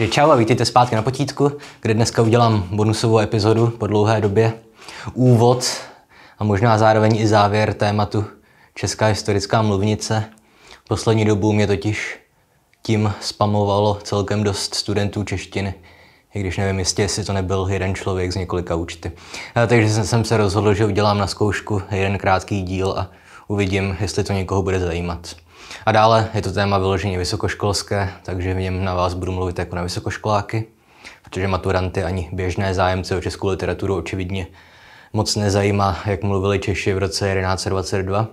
Takže čau a vítejte zpátky na potítku, kde dneska udělám bonusovou epizodu po dlouhé době. Úvod a možná zároveň i závěr tématu Česká historická mluvnice. Poslední dobu mě totiž tím spamovalo celkem dost studentů češtiny. I když nevím jistě, jestli to nebyl jeden člověk z několika účty. A eh, takže jsem se rozhodl, že udělám na zkoušku jeden krátký díl a uvidím, jestli to někoho bude zajímat. A dále je to téma vyloženě vysokoškolské, takže v něm na vás budu mluvit jako na vysokoškoláky, protože maturanty ani běžné zájemce o českou literaturu očividně moc nezajímá, jak mluvili Češi v roce 1122.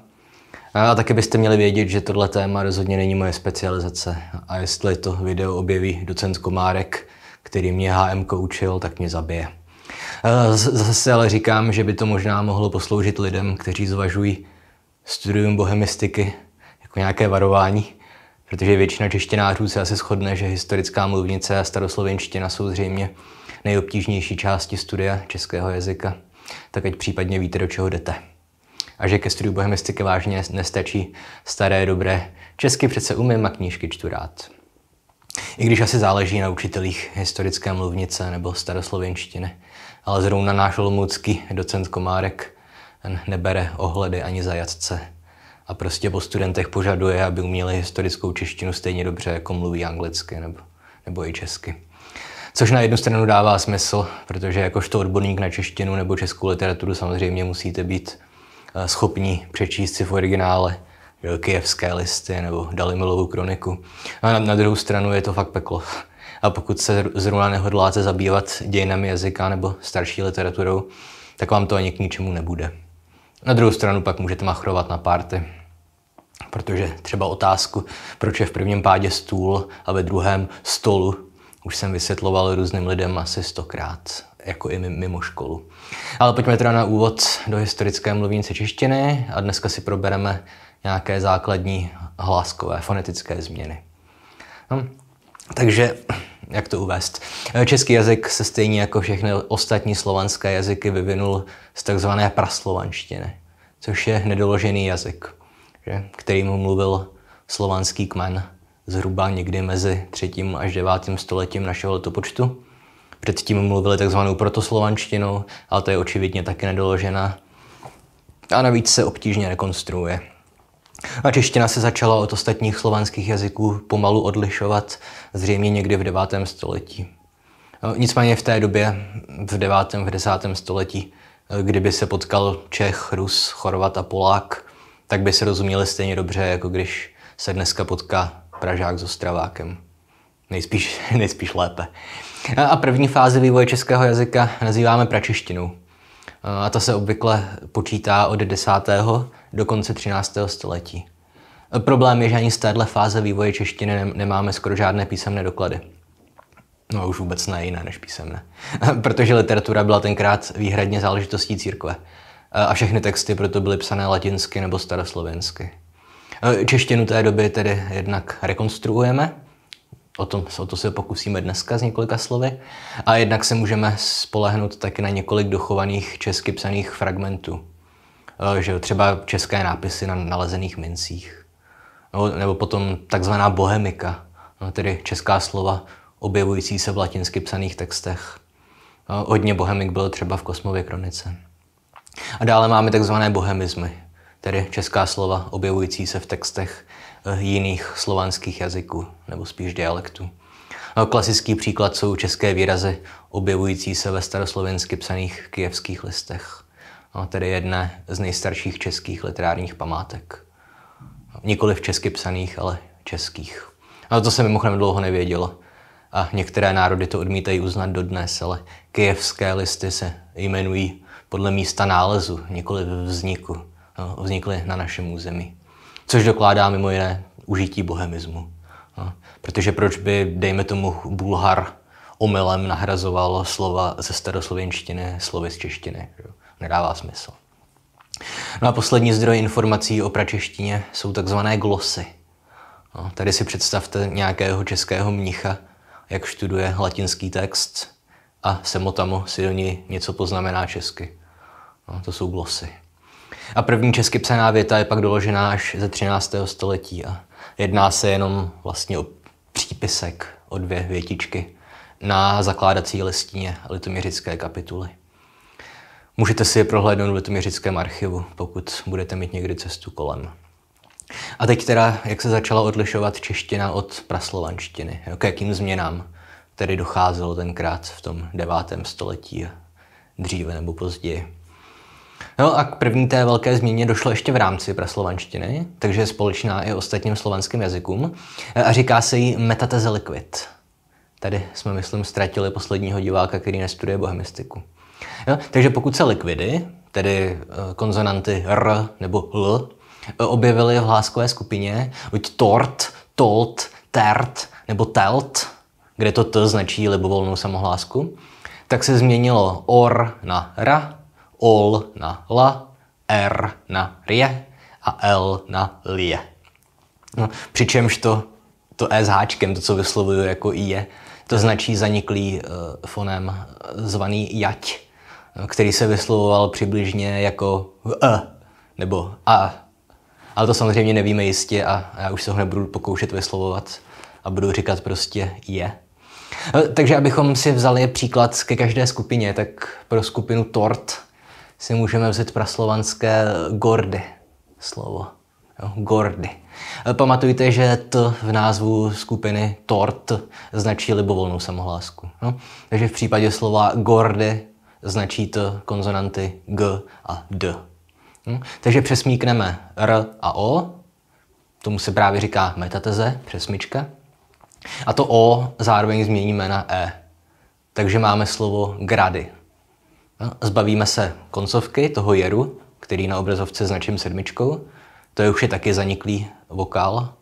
A taky byste měli vědět, že tohle téma rozhodně není moje specializace. A jestli to video objeví docent Komárek, který mě HM učil, tak mě zabije. Zase si ale říkám, že by to možná mohlo posloužit lidem, kteří zvažují studium bohemistiky jako nějaké varování, protože většina češtinářů se asi shodne, že historická mluvnice a staroslovenština jsou zřejmě nejobtížnější části studia českého jazyka. Tak ať případně víte, do čeho jdete. A že ke studiu bohemistiky vážně nestačí staré, dobré česky přece umím a knížky čtu rád. I když asi záleží na učitelích historické mluvnice nebo staroslovenštiny, ale zrovna náš olomoucký docent Komárek nebere ohledy ani zajatce a prostě po studentech požaduje, aby uměli historickou češtinu stejně dobře, jako mluví anglicky nebo, nebo i česky. Což na jednu stranu dává smysl, protože jakožto odborník na češtinu nebo českou literaturu samozřejmě musíte být eh, schopní přečíst si v originále kijevské listy nebo Dalimilovu kroniku. No a na, na druhou stranu je to fakt peklo. A pokud se zrovna nehodláte zabývat dějinami jazyka nebo starší literaturou, tak vám to ani k ničemu nebude. Na druhou stranu pak můžete machrovat na párty. Protože třeba otázku, proč je v prvním pádě stůl a ve druhém stolu, už jsem vysvětloval různým lidem asi stokrát, jako i mimo školu. Ale pojďme teda na úvod do historické mluvínce češtiny a dneska si probereme nějaké základní hláskové fonetické změny. No, takže jak to uvést. Český jazyk se stejně jako všechny ostatní slovanské jazyky vyvinul z takzvané praslovanštiny, což je nedoložený jazyk že, kterýmu mluvil slovanský kmen zhruba někdy mezi 3. až 9. stoletím našeho letopočtu. Předtím mluvili takzvanou protoslovanštinu, ale to je očividně taky nedoložená. A navíc se obtížně rekonstruuje. A čeština se začala od ostatních slovanských jazyků pomalu odlišovat, zřejmě někdy v 9. století. No, nicméně v té době, v 9. v 10. století, kdyby se potkal Čech, Rus, Chorvat a Polák, tak by se rozuměli stejně dobře, jako když se dneska potká Pražák s Ostravákem. Nejspíš, nejspíš lépe. A první fázi vývoje českého jazyka nazýváme pračeštinou. A ta se obvykle počítá od 10. do konce 13. století. Problém je, že ani z téhle fáze vývoje češtiny nemáme skoro žádné písemné doklady. No už vůbec ne jiné než písemné. Protože literatura byla tenkrát výhradně záležitostí církve. Eh, a všechny texty proto byly psané latinsky nebo staroslovensky. Eh, češtinu té doby tedy jednak rekonstruujeme, o, tom, o to se pokusíme dneska z několika slovy, a jednak se můžeme spolehnout taky na několik dochovaných česky psaných fragmentů. Eh, že třeba české nápisy na nalezených mincích. No, nebo potom takzvaná bohemika, no, tedy česká slova objevující se v latinsky psaných textech. Hodně bohemik byl třeba v Kosmově kronice. A dále máme takzvané bohemizmy, tedy česká slova objevující se v textech eh, jiných slovanských jazyků, nebo spíš dialektů. No, klasický příklad jsou české výrazy objevující se ve staroslovensky psaných kijevských listech, no, tedy jedné z nejstarších českých literárních památek. No, nikoli v česky psaných, ale českých. A to se mimochodem dlouho nevědělo. A některé národy to odmítají uznat dodnes, ale kijevské listy se jmenují podle místa nálezu, nikoli vzniku, no, vznikly na našem území. Což dokládá mimo jiné užití bohemismu. No, protože proč by, dejme tomu, Bulhar omylem nahrazoval slova ze staroslověnštiny slovy z češtiny. Že? Nedává smysl. No a poslední zdroj informací o pračeštině jsou takzvané glosy. No, tady si představte nějakého českého mnicha, jak študuje latinský text a semotamo si do ní něco poznamená česky. No, to jsou glosy. A první česky psaná věta je pak doložená až ze 13. století a jedná se jenom vlastně o přípisek, o dvě větičky na zakládací listině litoměřické kapituly. Můžete si je prohlédnout v litoměřickém archivu, pokud budete mít někdy cestu kolem. A teď teda, jak se začala odlišovat čeština od praslovanštiny, k jakým změnám tedy docházelo tenkrát v tom devátém století, dříve nebo později. No a k první té velké změně došlo ještě v rámci praslovanštiny, takže je společná i ostatním slovanským jazykům a říká se jí metateze liquid. Tady jsme, myslím, ztratili posledního diváka, který nestuduje bohemistiku. No, takže pokud se likvidy, tedy eh, konzonanty R nebo L, eh, objevily v hláskové skupině, buď tort, tolt, tert nebo telt, kde to T značí libovolnou samohlásku, tak se změnilo or na ra ol na la, r na rie a l na lie. No, přičemž to, to e s háčkem, to, co vyslovuju jako i je, to značí zaniklý uh, fonem eh, zvaný jať, eh, který se vyslovoval přibližně jako e nebo a. Ale to samozřejmě nevíme jistě a já už se ho nebudu pokoušet vyslovovat a budu říkat prostě je. Takže abychom si vzali příklad ke každé skupině, tak pro skupinu tort si můžeme vzít praslovanské gordy slovo. Jo, gordy. E, pamatujte, že to v názvu skupiny tort značí libovolnou samohlásku. Jo? No. Takže v případě slova gordy značí to konzonanty g a d. Jo? No. Takže přesmíkneme r a o, tomu se právě říká metateze, přesmička, a to o zároveň změníme na e. Takže máme slovo grady, Zbavíme se koncovky toho jeru, který na obrazovce značím sedmičkou. To je už je taky zaniklý vokál.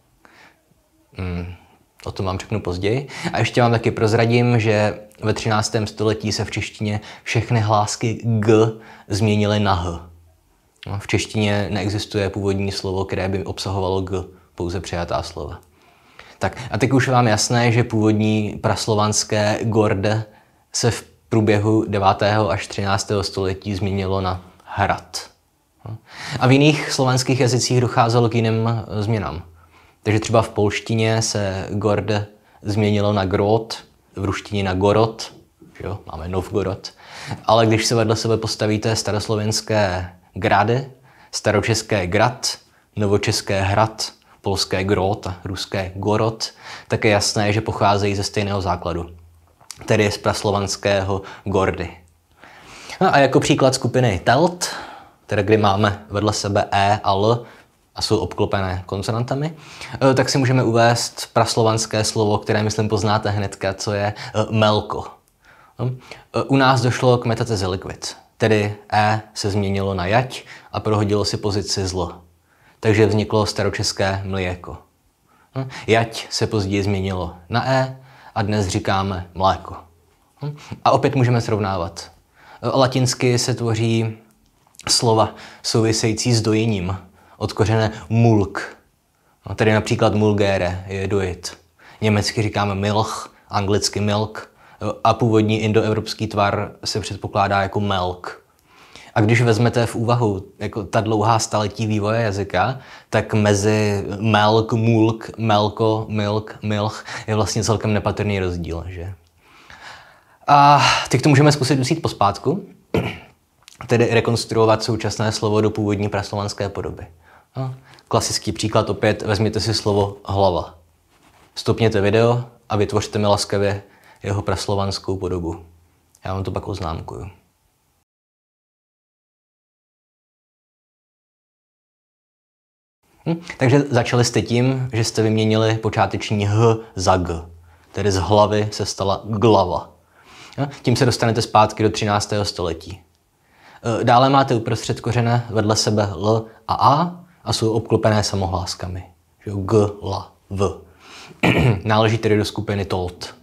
Hmm, o tom vám řeknu později. A ještě vám taky prozradím, že ve 13. století se v češtině všechny hlásky g změnily na h. No, v češtině neexistuje původní slovo, které by obsahovalo g, pouze přijatá slova. Tak a teď už vám jasné, že původní praslovanské gorde se v průběhu 9. až 13. století změnilo na hrad. A v jiných slovenských jazycích docházelo k jiným eh, změnám. Takže třeba v polštině se gorde změnilo na grot, v ruštině na gorot, jo, máme Novgorod. Ale když se vedle sebe postavíte staroslovenské grady, staročeské grad, novočeské hrad, polské grot a ruské gorot, tak je jasné, že pocházejí ze stejného základu tedy z praslovanského Gordy. No a jako příklad skupiny telt, tedy kdy máme vedle sebe E a L a jsou obklopené konsonantami, eh, tak si můžeme uvést praslovanské slovo, které myslím poznáte hnedka, co je eh, melko. No, eh, u nás došlo k metatezi likvid, tedy E se změnilo na jať a prohodilo si pozici zlo. Takže vzniklo staročeské mlijeko. Hm? Jať se později změnilo na E a dnes říkáme mléko. Hm? A opět můžeme srovnávat. Latinsky se tvoří slova související s dojením, od mulk, no, tedy například mulgere je dojit. Německy říkáme milch, anglicky milk a původní indoevropský tvar se předpokládá jako melk. A když vezmete v úvahu jako ta dlouhá staletí vývoje jazyka, tak mezi melk, mulk, melko, milk, milch je vlastně celkem nepatrný rozdíl. Že? A teď to můžeme zkusit usít pospátku, tedy rekonstruovat současné slovo do původní praslovanské podoby. No, klasický příklad opět, vezměte si slovo hlava. Stopněte video a vytvořte mi laskavě jeho praslovanskou podobu. Já vám to pak oznámkuju. Hm? Takže začali jste tím, že jste vyměnili počáteční h za g. Tedy z hlavy se stala glava. Jo? Hm? Tím se dostanete zpátky do 13. století. E, dále máte uprostřed kořene vedle sebe L a A a jsou obklopené samohláskami. G, L, V. Náleží tedy do skupiny TOLT.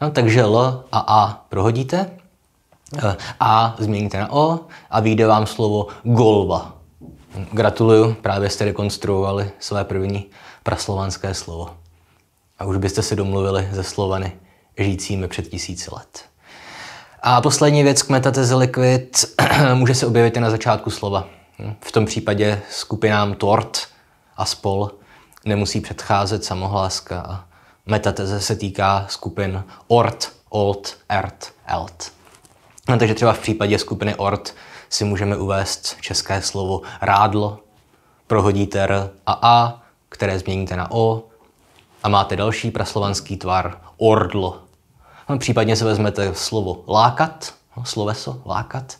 No, takže L a A prohodíte, e, A změníte na O a vyjde vám slovo golva. Gratuluju, právě jste rekonstruovali své první praslovanské slovo. A už byste se domluvili ze Slovany, žijícími před tisíci let. A poslední věc k metateze liquid může se objevit i na začátku slova. V tom případě skupinám tort a spol nemusí předcházet samohláska a metateze se týká skupin ort, old, ert, elt. No, takže třeba v případě skupiny ort si můžeme uvést české slovo rádlo, prohodíte R a A, které změníte na O a máte další praslovanský tvar ordlo. No, případně se vezmete slovo lákat, no, sloveso lákat,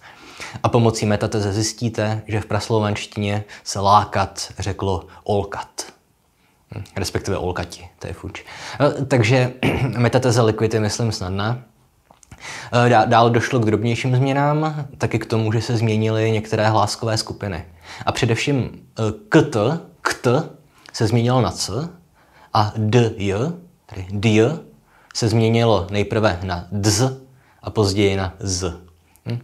a pomocí metateze zjistíte, že v praslovanštině se lákat řeklo olkat hm, respektive olkati, to je fuč. No, takže metateze likvity myslím, snadná. Eh, dál došlo k drobnějším změnám, taky k tomu, že se změnily některé hláskové skupiny. A především eh, kt, kt se změnilo na c a dj, tedy dj, se změnilo nejprve na dz a později na z. Hm?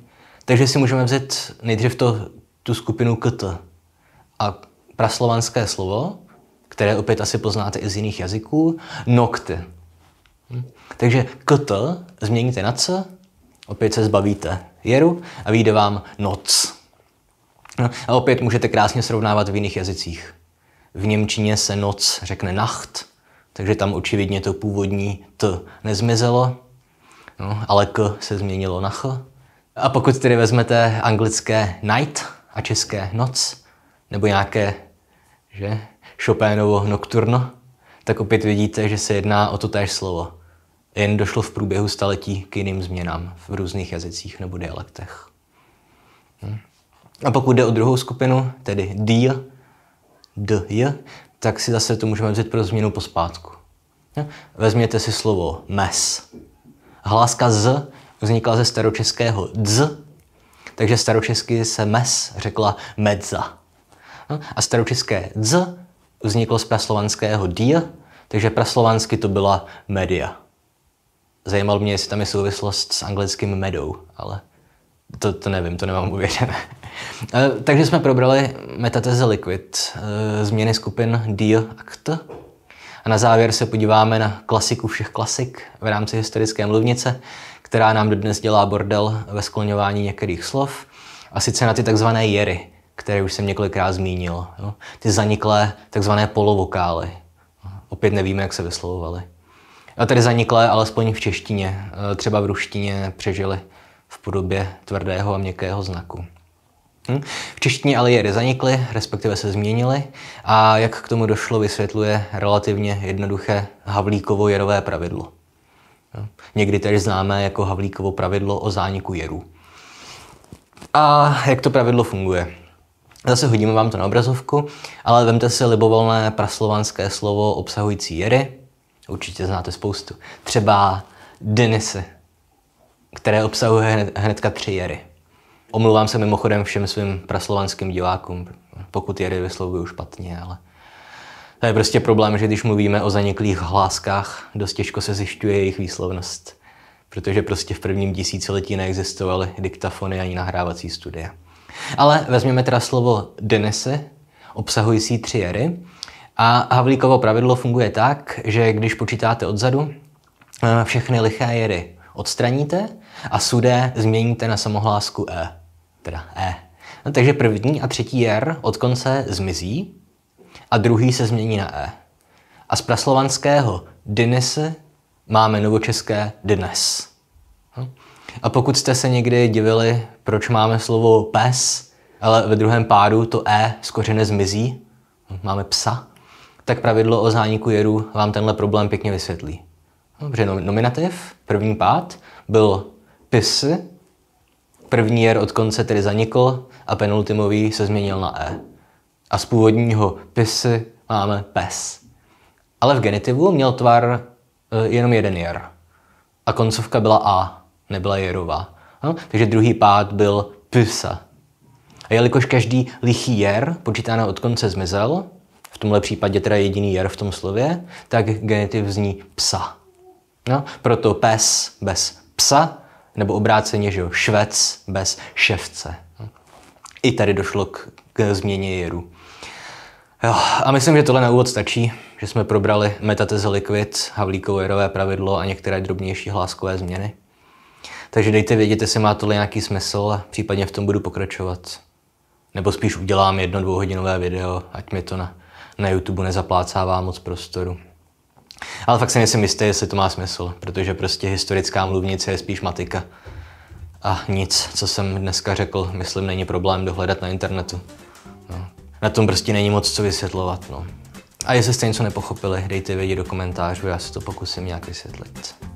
Takže si můžeme vzít nejdřív to, tu skupinu kt a praslovanské slovo, které opět asi poznáte i z jiných jazyků, nokty. Hm? Takže kt změníte na c Opět se zbavíte jeru a vyjde vám noc. No, a opět můžete krásně srovnávat v jiných jazycích. V Němčině se noc řekne nacht, takže tam očividně to původní t nezmizelo, no, ale k se změnilo na ch. A pokud tedy vezmete anglické night a české noc, nebo nějaké, že, Chopinovo nocturno, tak opět vidíte, že se jedná o to též slovo jen došlo v průběhu staletí k jiným změnám v různých jazycích nebo dialektech. Hm? A pokud jde o druhou skupinu, tedy D, D, J, tak si zase to můžeme vzít pro změnu pospátku. Hm? Vezměte si slovo mes. Hláska z vznikla ze staročeského dz, takže staročesky se mes řekla medza. Hm? A staročeské dz vzniklo z praslovanského díl, takže praslovansky to byla media. Zajímalo mě, jestli tam je souvislost s anglickým medou, ale to, to nevím, to nemám uvěřené. Eh, takže jsme probrali metateze Liquid, eh, změny skupin Deal Act. A na závěr se podíváme na klasiku všech klasik v rámci historické mluvnice, která nám dodnes dělá bordel ve skloňování některých slov. A sice na ty takzvané jery, které už jsem několikrát zmínil. Ty zaniklé takzvané polovokály. Opět nevíme, jak se vyslovovaly tedy zaniklé alespoň v češtině, e, třeba v ruštině přežili v podobě tvrdého a měkkého znaku. Hm? V češtině jedy zanikly, respektive se změnily a jak k tomu došlo, vysvětluje relativně jednoduché Havlíkovo-jerové pravidlo. Hm? Někdy tedy známé jako Havlíkovo pravidlo o zániku jerů. A jak to pravidlo funguje? Zase hodíme vám to na obrazovku, ale vemte si libovolné praslovanské slovo obsahující jery, Určitě znáte spoustu. Třeba Denise, které obsahuje hnedka tři jery. Omluvám se mimochodem všem svým praslovanským divákům, pokud jery vyslovuju špatně, ale to je prostě problém, že když mluvíme o zaniklých hláskách, dost těžko se zjišťuje jejich výslovnost, protože prostě v prvním tisíciletí neexistovaly diktafony ani nahrávací studie. Ale vezměme teda slovo Denise, obsahující tři jery, a Havlíkovo pravidlo funguje tak, že když počítáte odzadu, eh, všechny liché jery odstraníte a sudé změníte na samohlásku E. Teda E. No, takže první a třetí jer od konce zmizí a druhý se změní na E. A z praslovanského dynese máme novočeské dnes. No. A pokud jste se někdy divili, proč máme slovo pes, ale ve druhém pádu to E z kořene zmizí, no, máme psa, tak pravidlo o zániku jedu vám tenhle problém pěkně vysvětlí. Dobře, nominativ, první pád, byl pis, první jer od konce tedy zanikl a penultimový se změnil na e. A z původního pisy máme pes. Ale v genitivu měl tvar eh, jenom jeden jer. A koncovka byla a, nebyla jerová. No, takže druhý pád byl pisa. A jelikož každý lichý jer, počítáno od konce, zmizel, v tomhle případě teda jediný jar v tom slově, tak genitiv zní psa. No, proto pes bez psa, nebo obráceně, že jo, švec bez ševce. I tady došlo k, k změně jeru. Jo, a myslím, že tohle na úvod stačí, že jsme probrali metateze likvid, Havlíkovo jerové pravidlo a některé drobnější hláskové změny. Takže dejte vědět, jestli má tohle nějaký smysl a případně v tom budu pokračovat. Nebo spíš udělám jedno dvouhodinové video, ať mi to na na YouTube nezaplácává moc prostoru. Ale fakt si nejsem jistý, jestli to má smysl, protože prostě historická mluvnice je spíš matika. A nic, co jsem dneska řekl, myslím, není problém dohledat na internetu. No. Na tom prostě není moc co vysvětlovat, no. A jestli jste něco nepochopili, dejte vědět do komentářů, já si to pokusím nějak vysvětlit.